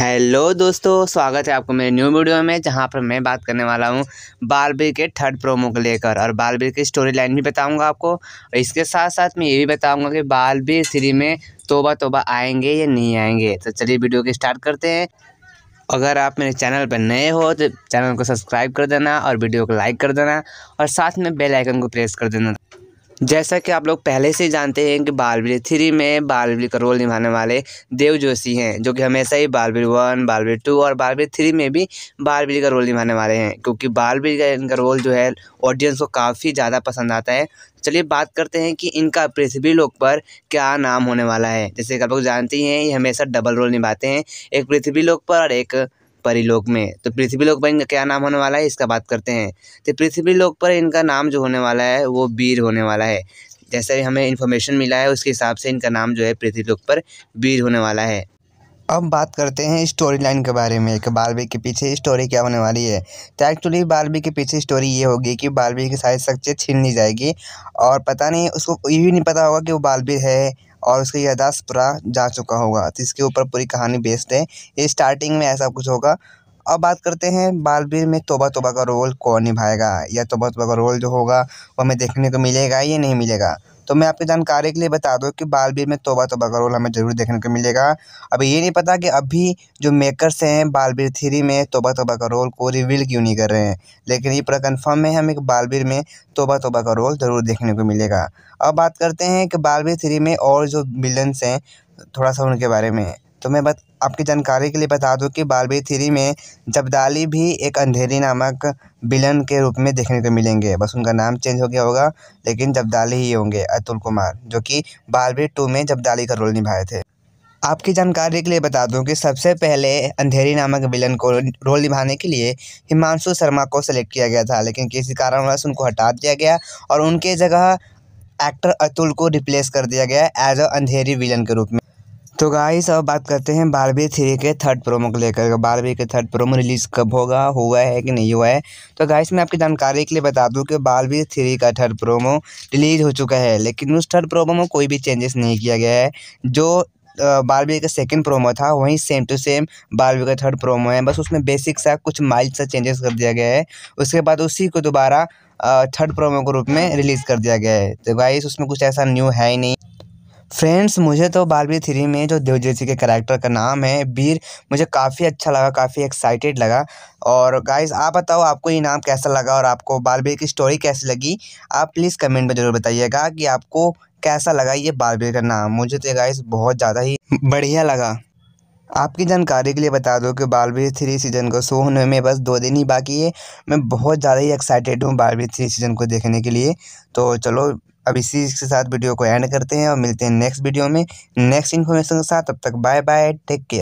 hello दोस्तों स्वागत है आपको मेरे न्यू वीडियो में जहां पर मैं बात करने वाला हूं बालबीर के थर्ड प्रोमो को लेकर और बालबीर की स्टोरी लाइन भी बताऊंगा आपको और इसके साथ साथ मैं ये भी बताऊंगा कि बालबीर सीरी में तोबा तोबा आएंगे या नहीं आएंगे तो चलिए वीडियो के स्टार्ट करते हैं अगर आप मेरे चैनल पर नए हो तो चैनल को सब्सक्राइब कर देना और वीडियो को लाइक कर देना और साथ में बेलाइकन को प्रेस कर देना जैसा कि आप लोग पहले से जानते हैं कि बालवीर थ्री में बालवीर का रोल निभाने वाले देव जोशी हैं जो कि हमेशा ही बालवीर वन बालवीर टू और बालवीर थ्री में भी बालवीर का रोल निभाने वाले हैं क्योंकि बालवीर का इनका रोल जो है ऑडियंस को काफ़ी ज़्यादा पसंद आता है चलिए बात करते हैं कि इनका पृथ्वी लोक पर क्या नाम होने वाला है जैसे कि आप लोग जानते ही हैं ये हमेशा डबल रोल निभाते हैं एक पृथ्वी लोक पर और एक परिलोक में तो पृथ्वी लोक पर इनका क्या नाम होने वाला है इसका बात करते हैं तो पृथ्वी लोक पर इनका नाम जो होने वाला है वो वीर होने वाला है जैसे हमें इन्फॉर्मेशन मिला है उसके हिसाब से इनका नाम जो है पृथ्वी लोक पर वीर होने वाला है अब बात करते हैं स्टोरी लाइन के बारे में कि बालवी के पीछे स्टोरी क्या होने वाली है तो एक्चुअली बालवी के पीछे स्टोरी ये होगी कि बालवी की सारी शख्सियत छीन ली जाएगी और पता नहीं उसको ये भी नहीं पता होगा कि वो बालवी है और उसकी यादाश्त पूरा जा चुका होगा तो इसके ऊपर पूरी कहानी बेस्ड है ये स्टार्टिंग में ऐसा कुछ होगा अब बात करते हैं बालवीर में तोबा तोबा का रोल कौन निभाएगा या तोबा तोबा का रोल जो होगा वो हमें देखने को मिलेगा या नहीं मिलेगा तो मैं आपकी जानकारी के लिए बता दूँ कि बालबीर में तोबा तोबा रोल हमें ज़रूर देखने को मिलेगा अब ये नहीं पता कि अभी जो मेकर्स हैं बालबीर थ्री में तोबा तोबा का रोल को रिवील क्यों नहीं कर रहे हैं लेकिन ये पूरा कन्फर्म है हमें कि बालबीर में तोबा तोबा का रोल ज़रूर देखने को मिलेगा अब बात करते हैं कि बालबीर थ्री में और जो विलन्स हैं थोड़ा सा उनके बारे में तो मैं बस आपकी जानकारी के लिए बता दूं कि बारहवीं थ्री में जबदाली भी एक अंधेरी नामक विलन के रूप में देखने को मिलेंगे बस उनका नाम चेंज हो गया होगा लेकिन जबदाली ही होंगे अतुल कुमार जो कि बारहवीं टू में जबदाली का रोल निभाए थे आपकी जानकारी के लिए बता दूं कि सबसे पहले अंधेरी नामक विलन को रोल निभाने के लिए हिमांशु शर्मा को सेलेक्ट किया गया था लेकिन किसी कारणवश उनको हटा दिया गया और उनके जगह एक्टर अतुल को रिप्लेस कर दिया गया एज अ अंधेरी विलन के रूप में तो गाइस अब बात करते हैं बारहवीं थ्री के थर्ड प्रोमो को लेकर बारहवीं के थर्ड प्रोमो रिलीज़ कब होगा हुआ है कि नहीं हुआ है तो गाइस मैं आपकी जानकारी के लिए बता दूं कि बारहवीं थ्री का थर्ड प्रोमो रिलीज़ हो चुका है लेकिन उस थर्ड प्रोमो में कोई भी चेंजेस नहीं किया गया है जो बारहवीं का सेकंड प्रोमो था वहीं सेम टू सेम बारहवीं का थर्ड प्रोमो है बस उसमें बेसिक सा कुछ माइल्ड सा चेंजेस कर दिया गया है उसके बाद उसी को दोबारा थर्ड प्रोमो के रूप में रिलीज़ कर दिया गया है तो गाइस उसमें कुछ ऐसा न्यू है ही नहीं फ्रेंड्स मुझे तो बारबी थ्री में जो देवजेसी के करेक्टर का नाम है वीर मुझे काफ़ी अच्छा लगा काफ़ी एक्साइटेड लगा और गाइस आप बताओ आपको ये नाम कैसा लगा और आपको बारबी की स्टोरी कैसी लगी आप प्लीज़ कमेंट में ज़रूर बताइएगा कि आपको कैसा लगा ये बारबी का नाम मुझे तो गाइस बहुत ज़्यादा ही बढ़िया लगा आपकी जानकारी के लिए बता दो कि बारबी थ्री सीज़न को शो होने में बस दो दिन ही बाकी है मैं बहुत ज़्यादा ही एक्साइटेड हूँ बारबी थ्री सीज़न को देखने के लिए तो चलो अब इसी के साथ वीडियो को एंड करते हैं और मिलते हैं नेक्स्ट वीडियो में नेक्स्ट इन्फॉर्मेशन के साथ तब तक बाय बाय टेक केयर